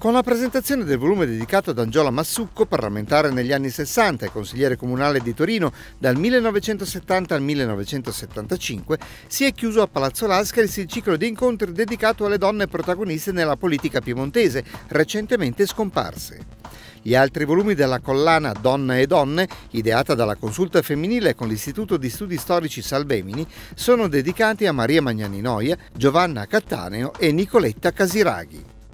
Con la presentazione del volume dedicato ad Angiola Massucco, parlamentare negli anni 60 e consigliere comunale di Torino dal 1970 al 1975, si è chiuso a Palazzo Lascaris il ciclo di incontri dedicato alle donne protagoniste nella politica piemontese, recentemente scomparse. Gli altri volumi della collana Donna e Donne, ideata dalla consulta femminile con l'Istituto di Studi Storici Salvemini, sono dedicati a Maria Magnaninoia, Giovanna Cattaneo e Nicoletta Casiraghi.